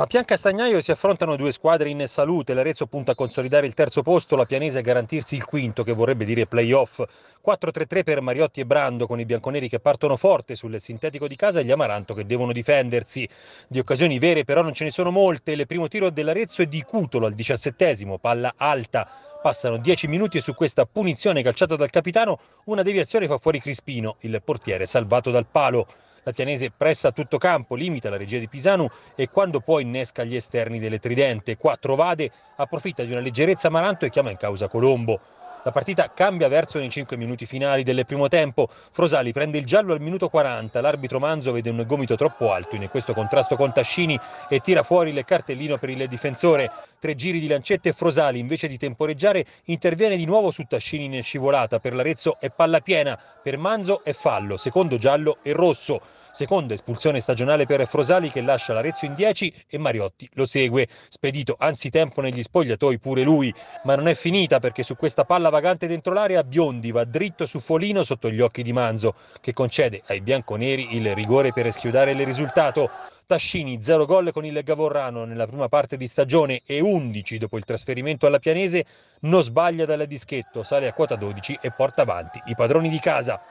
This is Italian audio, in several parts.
A Piancastagnaio si affrontano due squadre in salute. L'Arezzo punta a consolidare il terzo posto, la Pianese a garantirsi il quinto, che vorrebbe dire playoff. 4-3-3 per Mariotti e Brando, con i bianconeri che partono forte sul sintetico di casa e gli Amaranto che devono difendersi. Di occasioni vere però non ce ne sono molte. Il primo tiro dell'Arezzo è di Cutolo al diciassettesimo, palla alta. Passano 10 minuti e su questa punizione calciata dal capitano una deviazione fa fuori Crispino, il portiere salvato dal palo. La Pianese pressa tutto campo, limita la regia di Pisano e quando poi innesca gli esterni delle Tridente. Qua Trovade approfitta di una leggerezza Maranto e chiama in causa Colombo. La partita cambia verso nei 5 minuti finali del primo tempo. Frosali prende il giallo al minuto 40. L'arbitro Manzo vede un gomito troppo alto in questo contrasto con Tascini e tira fuori il cartellino per il difensore. Tre giri di lancette e Frosali invece di temporeggiare interviene di nuovo su Tascini in scivolata. Per l'Arezzo è palla piena, per Manzo è fallo, secondo giallo e rosso. Seconda espulsione stagionale per Frosali che lascia l'Arezzo in 10 e Mariotti lo segue. Spedito anzitempo negli spogliatoi pure lui, ma non è finita perché su questa palla vagante dentro l'area Biondi va dritto su Folino sotto gli occhi di Manzo che concede ai bianconeri il rigore per schiudare il risultato. Tascini 0 gol con il Gavorrano nella prima parte di stagione e 11 dopo il trasferimento alla Pianese, non sbaglia dal dischetto, sale a quota 12 e porta avanti i padroni di casa.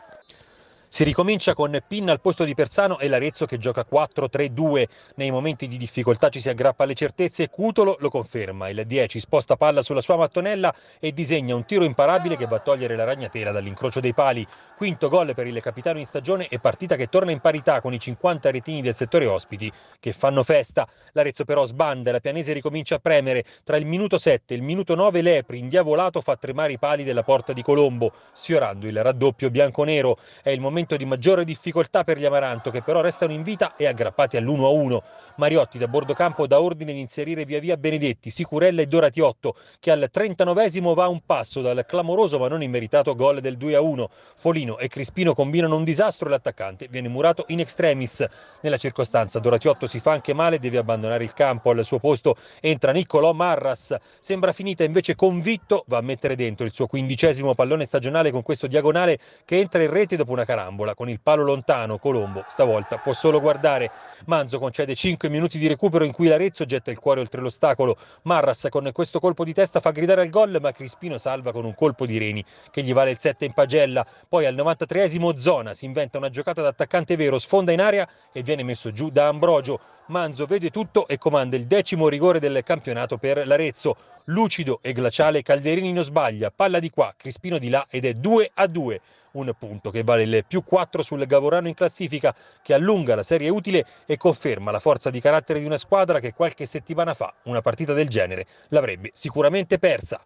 Si ricomincia con Pin al posto di Persano e l'Arezzo che gioca 4-3-2. Nei momenti di difficoltà ci si aggrappa alle certezze e Cutolo lo conferma. Il 10 sposta palla sulla sua mattonella e disegna un tiro imparabile che va a togliere la ragnatela dall'incrocio dei pali. Quinto gol per il capitano in stagione e partita che torna in parità con i 50 retini del settore ospiti che fanno festa. L'Arezzo però sbanda e la pianese ricomincia a premere. Tra il minuto 7 e il minuto 9 Lepri indiavolato fa tremare i pali della porta di Colombo, sfiorando il raddoppio bianco-nero. È il momento momento di maggiore difficoltà per gli Amaranto, che però restano in vita e aggrappati all'1-1. Mariotti da bordo campo dà ordine di inserire via via Benedetti, Sicurella e Doratiotto, che al 39 va a un passo dal clamoroso ma non immeritato gol del 2-1. Folino e Crispino combinano un disastro e l'attaccante viene murato in extremis. Nella circostanza Doratiotto si fa anche male, deve abbandonare il campo. Al suo posto entra Niccolò Marras. Sembra finita invece convitto, va a mettere dentro il suo quindicesimo pallone stagionale con questo diagonale che entra in rete dopo una carata carambola. Con il palo lontano Colombo stavolta può solo guardare. Manzo concede 5 minuti di recupero in cui l'Arezzo getta il cuore oltre l'ostacolo. Marras con questo colpo di testa fa gridare al gol ma Crispino salva con un colpo di Reni che gli vale il 7 in pagella. Poi al 93esimo Zona si inventa una giocata da attaccante vero, sfonda in area e viene messo giù da Ambrogio. Manzo vede tutto e comanda il decimo rigore del campionato per l'Arezzo. Lucido e glaciale, Calderini non sbaglia, palla di qua, Crispino di là ed è 2 a 2 un punto che vale il più 4 sul Gavorano in classifica che allunga la serie utile e conferma la forza di carattere di una squadra che qualche settimana fa una partita del genere l'avrebbe sicuramente persa.